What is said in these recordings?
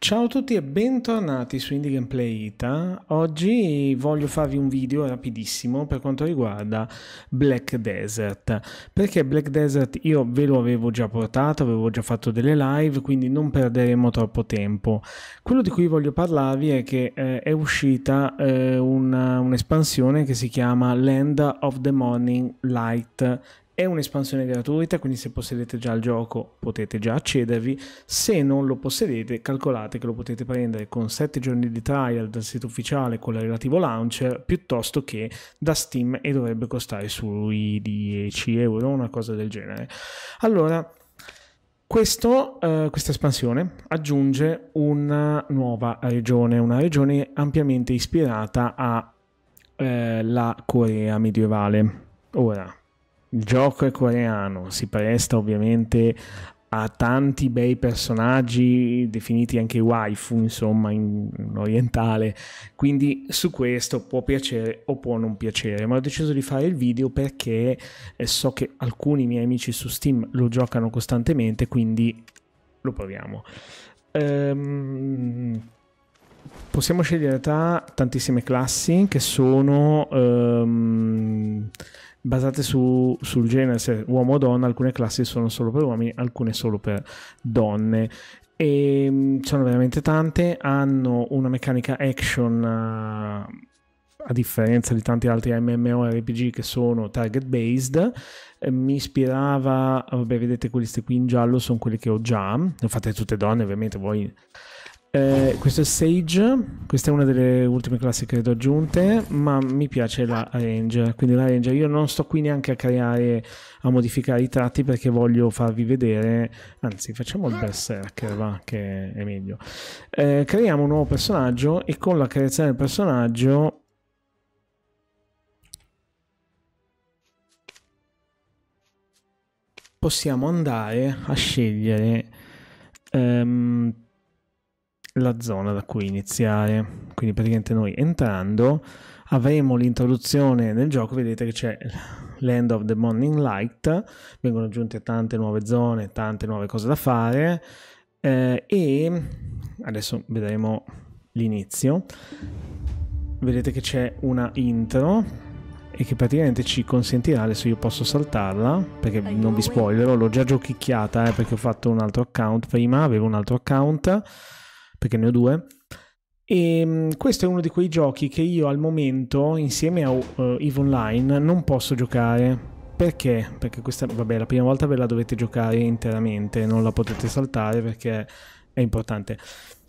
Ciao a tutti e bentornati su Indie Gameplay Ita. Oggi voglio farvi un video rapidissimo per quanto riguarda Black Desert. Perché Black Desert io ve lo avevo già portato, avevo già fatto delle live, quindi non perderemo troppo tempo. Quello di cui voglio parlarvi è che eh, è uscita eh, un'espansione che si chiama Land of the Morning Light è un'espansione gratuita, quindi se possedete già il gioco potete già accedervi. Se non lo possedete, calcolate che lo potete prendere con 7 giorni di trial dal sito ufficiale con il relativo launcher piuttosto che da Steam e dovrebbe costare sui 10 euro, una cosa del genere. Allora, questo, eh, questa espansione aggiunge una nuova regione, una regione ampiamente ispirata alla eh, Corea medievale. Ora, il gioco è coreano, si presta ovviamente a tanti bei personaggi definiti anche waifu, insomma, in orientale. Quindi su questo può piacere o può non piacere, ma ho deciso di fare il video perché eh, so che alcuni miei amici su Steam lo giocano costantemente, quindi lo proviamo. Ehm, possiamo scegliere tra tantissime classi che sono... Um, basate su, sul genere, se uomo o donna, alcune classi sono solo per uomini, alcune solo per donne. E ehm, sono veramente tante, hanno una meccanica action eh, a differenza di tanti altri MMORPG che sono target based eh, mi ispirava, vabbè vedete questi qui in giallo sono quelli che ho già, le ho fatte tutte donne ovviamente, voi eh, questo è Sage, questa è una delle ultime classi che ho aggiunte, ma mi piace la range, quindi la range io non sto qui neanche a creare, a modificare i tratti perché voglio farvi vedere, anzi facciamo il berserker va, che è meglio. Eh, creiamo un nuovo personaggio e con la creazione del personaggio possiamo andare a scegliere... Um, la zona da cui iniziare. Quindi praticamente noi entrando avremo l'introduzione nel gioco, vedete che c'è l'End of the Morning Light, vengono aggiunte tante nuove zone, tante nuove cose da fare eh, e adesso vedremo l'inizio. Vedete che c'è una intro e che praticamente ci consentirà, adesso io posso saltarla, perché non vi spoilerò, l'ho già giochicchiata eh, perché ho fatto un altro account prima, avevo un altro account perché ne ho due. E ehm, questo è uno di quei giochi che io al momento, insieme a uh, EVE Online, non posso giocare. Perché? Perché questa, vabbè, la prima volta ve la dovete giocare interamente, non la potete saltare perché è importante.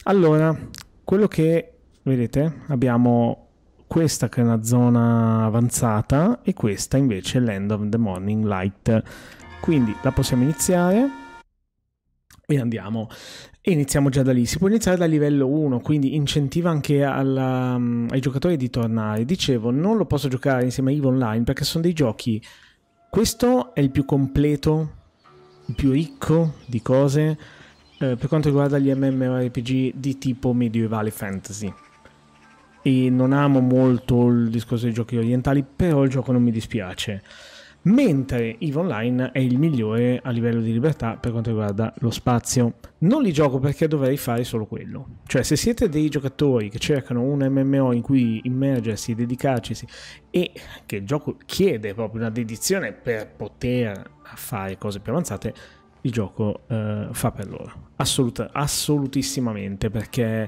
Allora, quello che vedete, abbiamo questa che è una zona avanzata e questa invece è l'End of the Morning Light. Quindi la possiamo iniziare e andiamo. E iniziamo già da lì. Si può iniziare da livello 1, quindi incentiva anche alla, um, ai giocatori di tornare. Dicevo, non lo posso giocare insieme a EVE Online perché sono dei giochi. Questo è il più completo, il più ricco di cose eh, per quanto riguarda gli MMORPG di tipo medievale fantasy. E non amo molto il discorso dei giochi orientali, però il gioco non mi dispiace mentre EVE Online è il migliore a livello di libertà per quanto riguarda lo spazio. Non li gioco perché dovrei fare solo quello. Cioè, se siete dei giocatori che cercano un MMO in cui immergersi, dedicarcisi e che il gioco chiede proprio una dedizione per poter fare cose più avanzate, il gioco eh, fa per loro. Assoluta, assolutissimamente, perché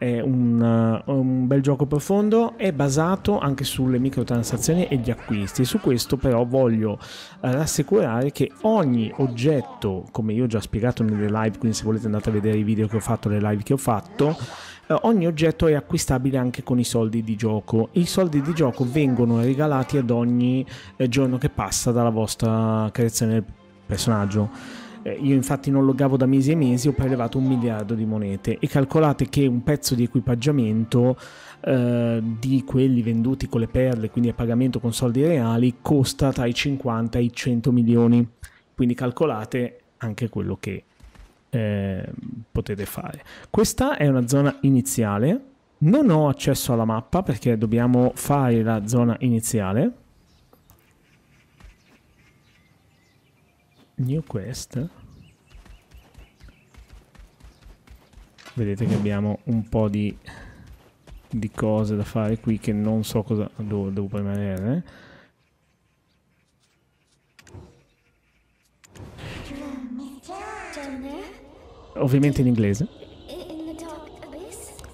è un, eh, un, bel gioco profondo, è basato anche sulle microtransazioni e gli acquisti. Su questo però voglio eh, rassicurare che ogni oggetto, come io ho già spiegato nelle live, quindi se volete andate a vedere i video che ho fatto, le live che ho fatto, eh, ogni oggetto è acquistabile anche con i soldi di gioco. I soldi di gioco vengono regalati ad ogni giorno che passa dalla vostra creazione del personaggio. Eh, io infatti non loggavo da mesi e mesi, ho prelevato un miliardo di monete e calcolate che un pezzo di equipaggiamento eh, di quelli venduti con le perle, quindi a pagamento con soldi reali, costa tra i 50 e i 100 milioni. Quindi calcolate anche quello che eh, potete fare. Questa è una zona iniziale. Non ho accesso alla mappa perché dobbiamo fare la zona iniziale New quest. Vedete che abbiamo un po' di, di cose da fare qui che non so cosa, dove devo rimanere. Eh. Ovviamente in inglese.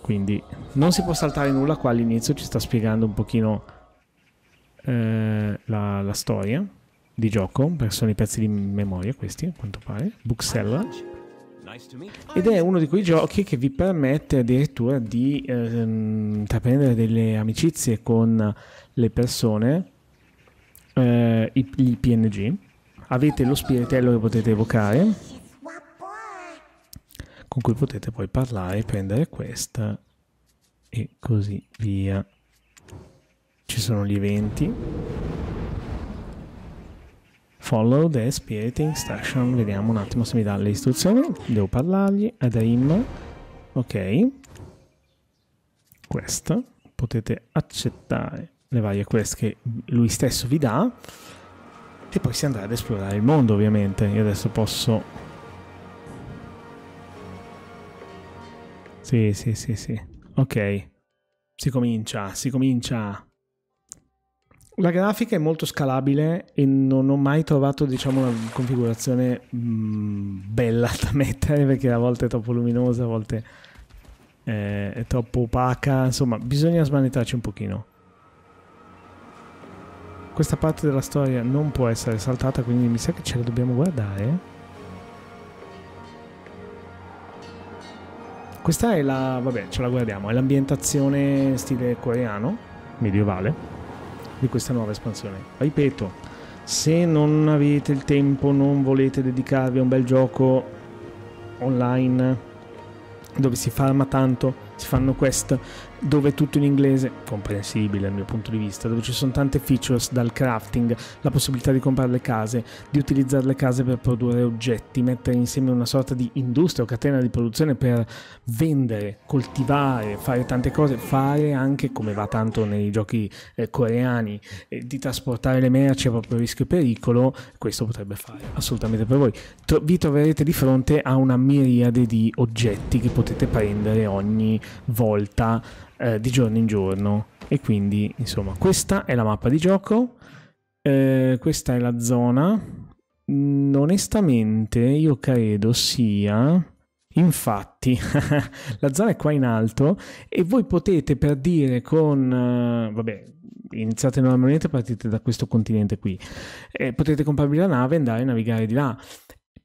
Quindi non si può saltare nulla qua all'inizio, ci sta spiegando un pochino eh, la, la storia di gioco, perché sono i pezzi di memoria questi, a quanto pare, Bookseller. Ed è uno di quei giochi che vi permette addirittura di ehm, intraprendere delle amicizie con le persone, eh, i, i PNG. Avete lo spiritello che potete evocare, con cui potete poi parlare, prendere questa e così via. Ci sono gli eventi. Follow the spirit instruction. Vediamo un attimo se mi dà le istruzioni. Devo parlargli. A dream. Ok. Questa. Potete accettare le varie quest che lui stesso vi dà. E poi si andrà ad esplorare il mondo, ovviamente. Io adesso posso... Sì, sì, sì, sì. Ok. Si comincia, si comincia. La grafica è molto scalabile e non ho mai trovato diciamo, una configurazione mh, mm, bella da mettere perché a volte è troppo luminosa, a volte è, è troppo opaca, insomma bisogna smanettarci un pochino. Questa parte della storia non può essere saltata, quindi mi sa che ce la dobbiamo guardare. Questa è la... vabbè, ce la guardiamo, è l'ambientazione stile coreano, medievale di questa nuova espansione. Ripeto, se non avete il tempo, non volete dedicarvi a un bel gioco online dove si farma tanto, si fanno quest, dove è tutto in inglese, comprensibile dal mio punto di vista, dove ci sono tante features dal crafting, la possibilità di comprare le case, di utilizzare le case per produrre oggetti, mettere insieme una sorta di industria o catena di produzione per vendere, coltivare, fare tante cose, fare anche come va tanto nei giochi eh, coreani, eh, di trasportare le merci a proprio rischio e pericolo, questo potrebbe fare assolutamente per voi. Tro vi troverete di fronte a una miriade di oggetti che potete prendere ogni volta eh, di giorno in giorno. E quindi, insomma, questa è la mappa di gioco, eh, questa è la zona. Mm, onestamente, io credo sia. Infatti, la zona è qua in alto e voi potete per dire con... Eh, vabbè, iniziate normalmente, partite da questo continente qui. Eh, potete comprarvi la nave e andare a navigare di là.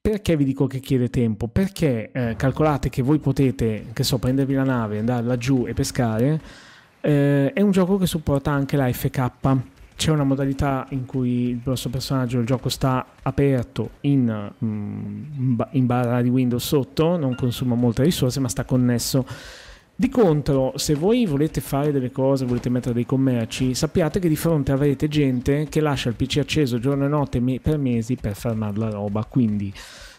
Perché vi dico che chiede tempo? Perché eh, calcolate che voi potete, che so, prendervi la nave, andare laggiù e pescare. Eh, è un gioco che supporta anche la FK. C'è una modalità in cui il vostro personaggio, il gioco sta aperto in, mm, in barra di Windows sotto, non consuma molte risorse ma sta connesso di contro, se voi volete fare delle cose, volete mettere dei commerci, sappiate che di fronte avrete gente che lascia il PC acceso giorno e notte per mesi per farmare la roba. Quindi,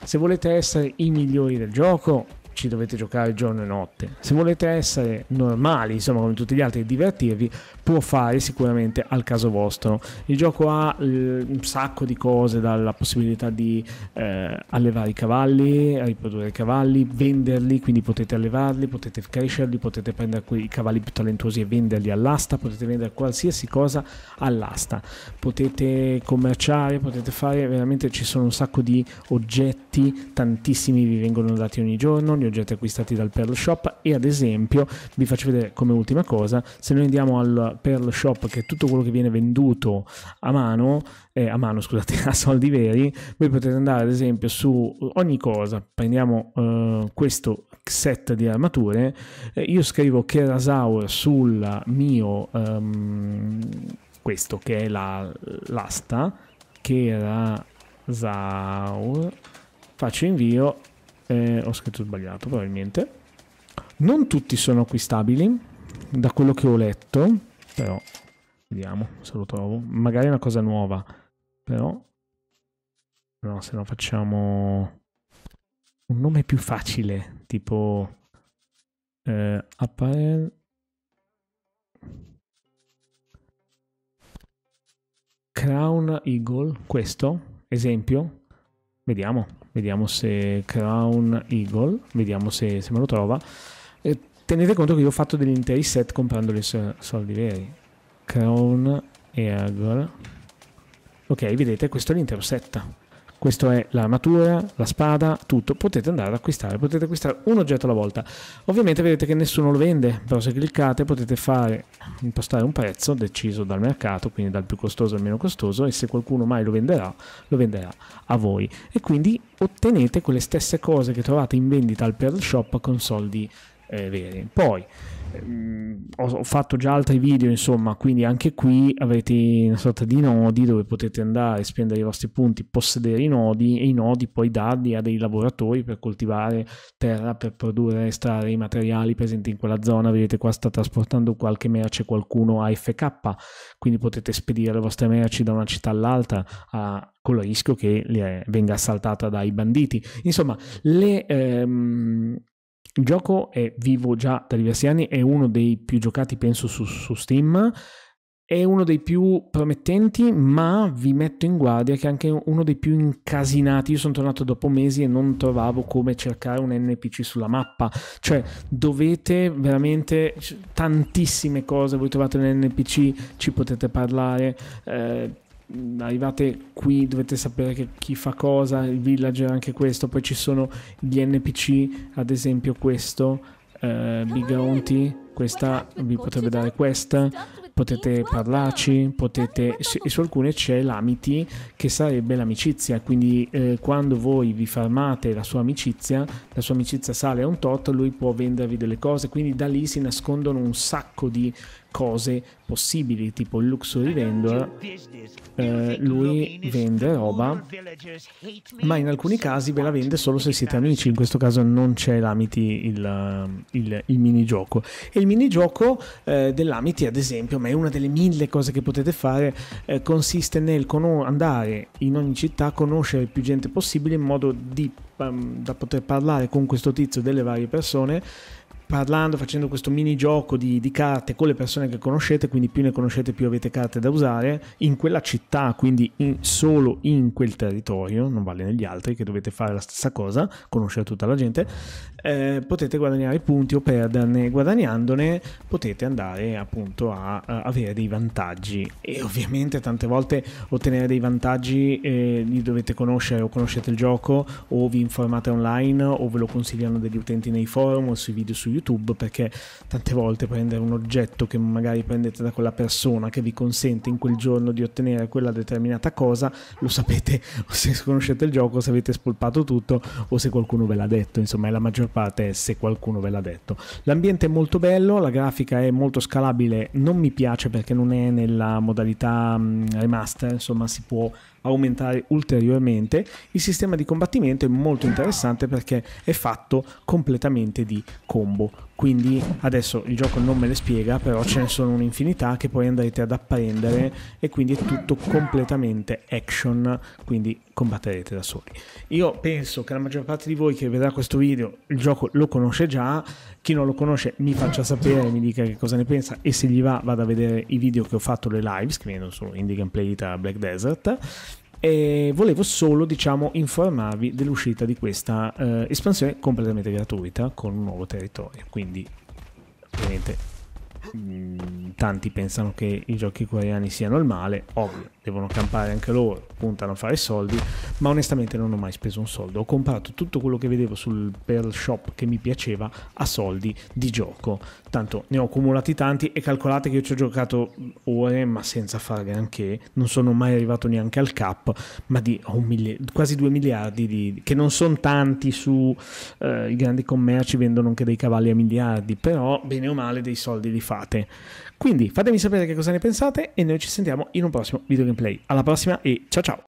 se volete essere i migliori del gioco, ci dovete giocare giorno e notte. Se volete essere normali, insomma, come tutti gli altri, e divertirvi, può fare sicuramente al caso vostro. Il gioco ha eh, un sacco di cose, dalla possibilità di eh, allevare i cavalli, riprodurre i cavalli, venderli, quindi potete allevarli, potete crescerli, potete prendere quei cavalli più talentuosi e venderli all'asta, potete vendere qualsiasi cosa all'asta, potete commerciare, potete fare, veramente ci sono un sacco di oggetti, tantissimi vi vengono dati ogni giorno, gli oggetti acquistati dal Pearl Shop e ad esempio vi faccio vedere come ultima cosa se noi andiamo al Pearl Shop che è tutto quello che viene venduto a mano eh, a mano scusate a soldi veri voi potete andare ad esempio su ogni cosa prendiamo eh, questo set di armature eh, io scrivo Kerasaur sul mio ehm, questo che è l'asta la, che era faccio invio eh, ho scritto sbagliato probabilmente, non tutti sono acquistabili, da quello che ho letto, però vediamo se lo trovo, magari è una cosa nuova, però no, se no facciamo un nome più facile, tipo eh, appare... Crown Eagle, questo esempio, Vediamo, vediamo se Crown Eagle, vediamo se, se me lo trova. tenete conto che io ho fatto degli interi set comprando soldi veri. Crown Eagle. Ok, vedete, questo è l'intero set questo è l'armatura, la spada, tutto. Potete andare ad acquistare, potete acquistare un oggetto alla volta. Ovviamente vedete che nessuno lo vende, però se cliccate potete fare, impostare un prezzo deciso dal mercato, quindi dal più costoso al meno costoso, e se qualcuno mai lo venderà, lo venderà a voi. E quindi ottenete quelle stesse cose che trovate in vendita al Pearl Shop con soldi eh, veri. Poi Ehm, ho fatto già altri video, insomma, quindi anche qui avete una sorta di nodi dove potete andare e spendere i vostri punti, possedere i nodi e i nodi poi darli a dei lavoratori per coltivare terra, per produrre, e estrarre i materiali presenti in quella zona. Vedete qua sta trasportando qualche merce qualcuno AFK, quindi potete spedire le vostre merci da una città all'altra a, con il rischio che venga assaltata dai banditi. Insomma, le... Ehm, il gioco è vivo già da diversi anni, è uno dei più giocati penso su, su Steam, è uno dei più promettenti, ma vi metto in guardia che è anche uno dei più incasinati. Io sono tornato dopo mesi e non trovavo come cercare un NPC sulla mappa. Cioè, dovete veramente cioè, tantissime cose. Voi trovate un NPC, ci potete parlare, eh, arrivate qui dovete sapere che chi fa cosa, il villager anche questo, poi ci sono gli NPC, ad esempio questo, eh, Big Auntie questa vi potrebbe dare questa, potete parlarci, potete, e su alcune c'è l'amiti che sarebbe l'amicizia, quindi eh, quando voi vi farmate la sua amicizia, la sua amicizia sale a un tot, lui può vendervi delle cose, quindi da lì si nascondono un sacco di cose possibili, tipo il Luxury Vendor, eh, lui vende roba, ma in alcuni casi ve la vende solo se siete amici, in questo caso non c'è l'amiti il, il, il minigioco. E il minigioco eh, dell'Amity, ad esempio, ma è una delle mille cose che potete fare, eh, consiste nel con- andare in ogni città, conoscere più gente possibile in modo di, um, da poter parlare con questo tizio delle varie persone parlando, facendo questo minigioco di, di carte con le persone che conoscete, quindi più ne conoscete più avete carte da usare, in quella città, quindi in, solo in quel territorio, non vale negli altri che dovete fare la stessa cosa, conoscere tutta la gente, eh, potete guadagnare punti o perderne, guadagnandone potete andare appunto a, a, avere dei vantaggi e ovviamente tante volte ottenere dei vantaggi eh, li dovete conoscere o conoscete il gioco o vi informate online o ve lo consigliano degli utenti nei forum o sui video su YouTube perché tante volte prendere un oggetto che magari prendete da quella persona che vi consente in quel giorno di ottenere quella determinata cosa, lo sapete se conoscete il gioco, se avete spolpato tutto o se qualcuno ve l'ha detto, insomma è la maggior scappate se qualcuno ve l'ha detto. L'ambiente è molto bello, la grafica è molto scalabile, non mi piace perché non è nella modalità mm, remaster, insomma si può aumentare ulteriormente. Il sistema di combattimento è molto interessante perché è fatto completamente di combo quindi adesso il gioco non me le spiega, però ce ne sono un'infinità che poi andrete ad apprendere e quindi è tutto completamente action, quindi combatterete da soli. Io penso che la maggior parte di voi che vedrà questo video il gioco lo conosce già, chi non lo conosce mi faccia sapere, mi dica che cosa ne pensa e se gli va vado a vedere i video che ho fatto, le live scrivendo su Indie Gameplay da Black Desert e volevo solo diciamo informarvi dell'uscita di questa eh, espansione completamente gratuita con un nuovo territorio quindi ovviamente Mm, tanti pensano che i giochi coreani siano il male, ovvio, devono campare anche loro, puntano a fare soldi, ma onestamente non ho mai speso un soldo, ho comprato tutto quello che vedevo sul Pearl Shop che mi piaceva a soldi di gioco, tanto ne ho accumulati tanti e calcolate che io ci ho giocato ore ma senza fare granché, non sono mai arrivato neanche al cap, ma di oh, mille, quasi 2 miliardi di, che non sono tanti su eh, i grandi commerci vendono anche dei cavalli a miliardi, però bene o male dei soldi li fa fate. Quindi fatemi sapere che cosa ne pensate e noi ci sentiamo in un prossimo video gameplay. Alla prossima e ciao ciao!